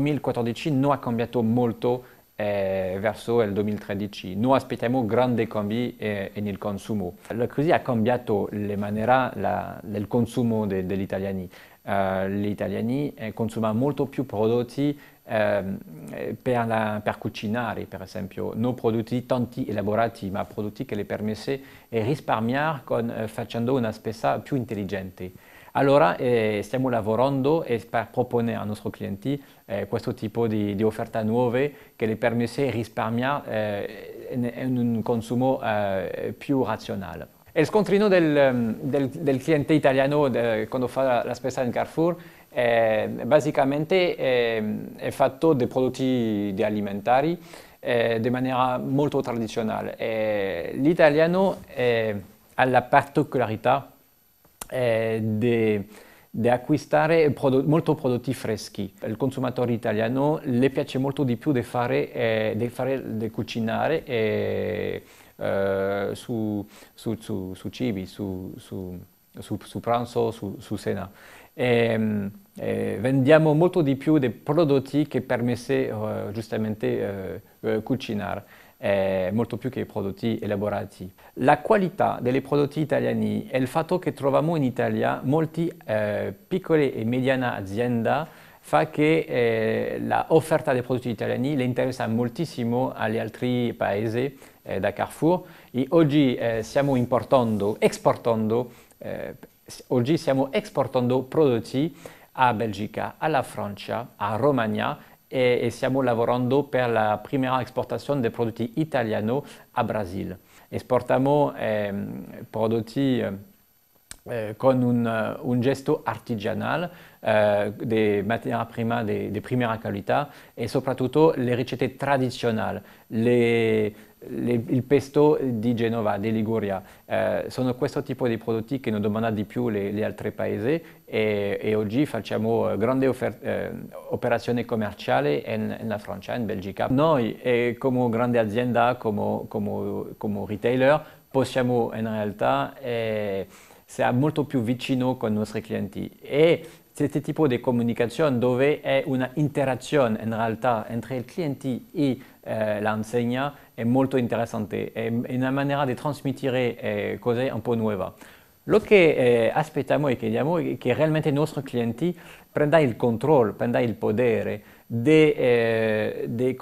2014 non ha cambiato molto eh, verso il 2013. Noi aspettiamo grandi cambi eh, nel consumo. La crisi ha cambiato la maniera la, del consumo de, degli italiani. Uh, gli italiani eh, consumano molto più prodotti ehm, eh, per, la, per, cucinare, per esempio, non prodotti tanti elaborati, ma prodotti che le permesse risparmiare con, eh, facendo una spesa più intelligente. Allora eh, stiamo lavorando per proporre ai nostri clienti eh, questo tipo di, di offerte nuove che le permette di risparmiare eh, in, un consumo eh, più razionale. Il scontrino del, del, del cliente italiano de, quando fa la spesa in Carrefour è, basicamente è, è fatto dei prodotti di alimentari eh, in maniera molto tradizionale. l'italiano ha la particolarità eh, di di acquistare prodo molto prodotti freschi. Il consumatore italiano le piace molto di più di fare, eh, fare di cucinare eh, eh, su, su, su, su, cibi, su, pranzo, su, cena. E, ehm, eh, vendiamo molto di più dei prodotti che permette eh, giustamente eh, cucinare eh, molto più che i prodotti elaborati. La qualità dei prodotti italiani e il fatto che troviamo in Italia molte eh, piccole e mediane aziende fa che eh, l'offerta dei prodotti italiani le interessa moltissimo agli altri paesi eh, da Carrefour e oggi eh, stiamo importando, esportando, eh, oggi stiamo esportando prodotti a Belgica, alla Francia, a Romagna et e stiamo lavorando per la prima esportazione ehm, dei prodotti italiani a Brasile. Esportiamo eh, prodotti Eh, con un, eh, un, gesto artigianale eh, di materia prima di, prima qualità e soprattutto le ricette tradizionali, le, le, il pesto di Genova, di Liguria. Eh, sono questo tipo di prodotti che non domanda di più gli altri paesi e, e, oggi facciamo eh, grande eh, operazione commerciale in, in, Francia, in Belgica. Noi eh, come grande azienda, come, come, come retailer, possiamo in realtà... Eh, sarà molto più vicino con i nostri clienti e questo tipo di comunicazione dove è una interazione in realtà tra il cliente e eh, l'insegna è molto interessante, mm, è una maniera di trasmettere eh, cose un po' nuove. Lo che eh, aspettiamo e chiediamo è che realmente i nostri clienti prendano il controllo, prendano il potere, di, eh, di,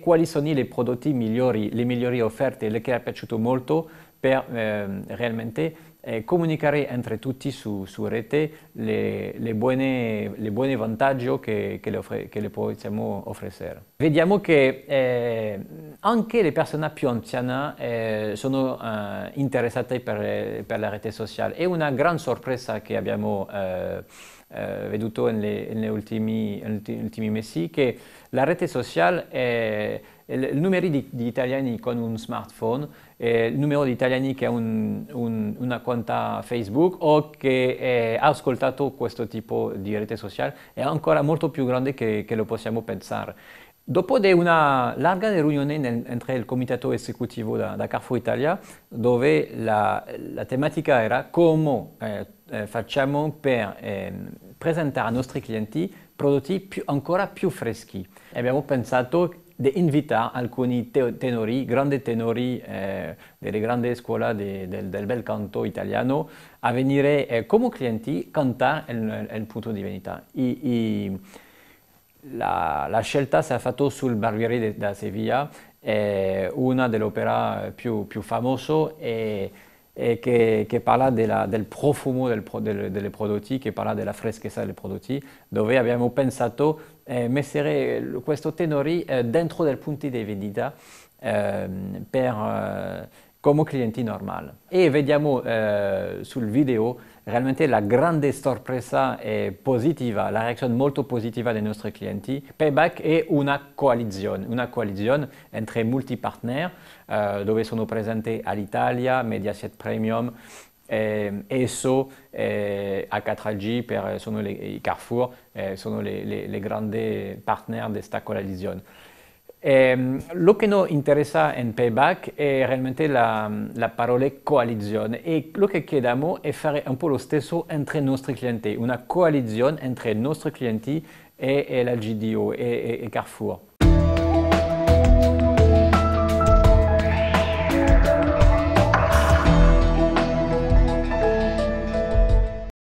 quali sono i prodotti migliori, le migliori offerte, le che è piaciuto molto per eh, realmente eh, comunicare entre tutti su, su rete le, le, buone, le buone vantaggi che, che, le offre, che, le possiamo offrire. Vediamo che eh, anche le persone più anziane eh, sono eh, interessate per, per, la rete sociale. È una gran sorpresa che abbiamo eh, eh, veduto negli ultimi, ultimi, mesi, che la rete sociale è il numero di, di italiani con un smartphone, eh, il numero di italiani che ha un, un, una conta Facebook o che ha ascoltato questo tipo di rete sociale è ancora molto più grande che, che lo possiamo pensare. Dopo di una larga riunione nel, entre il comitato esecutivo da, Carrefour Italia, dove la, la tematica era come eh, eh facciamo per eh, presentare ai nostri clienti prodotti più, ancora più freschi. E abbiamo pensato di invitare alcuni tenori, grandi tenori eh, delle grandi scuole de, del, del, bel canto italiano, a venire eh, come clienti cantare il, il punto di vendita. I, i, la, la scelta si è fatta sul Barbieri da Sevilla, è una dell'opera più, più famoso e, e che, che, parla della, del profumo del del, delle prodotti, che parla della freschezza dei prodotti, dove abbiamo pensato eh, mettere questo tenori eh, dentro dei punti di vendita ehm, eh, per come clienti normali. E vediamo eh, sul video realmente la grande sorpresa è positiva, la reazione molto positiva dei nostri clienti. Payback è una coalizione, una coalizione tra molti partner eh, dove sono presenti Alitalia, Mediaset Premium, eh, ESO, eh, H4G, per, sono le, i Carrefour, eh, sono le, le, le grandi partner di questa coalizione. Et lo que nous interessa en Payback est vraiment la, la parola coalizione e lo che chiediamo è fare un peu lo stesso entre nos clients, une coalition entre nos clients et e, et la GDO e, e, e Carrefour.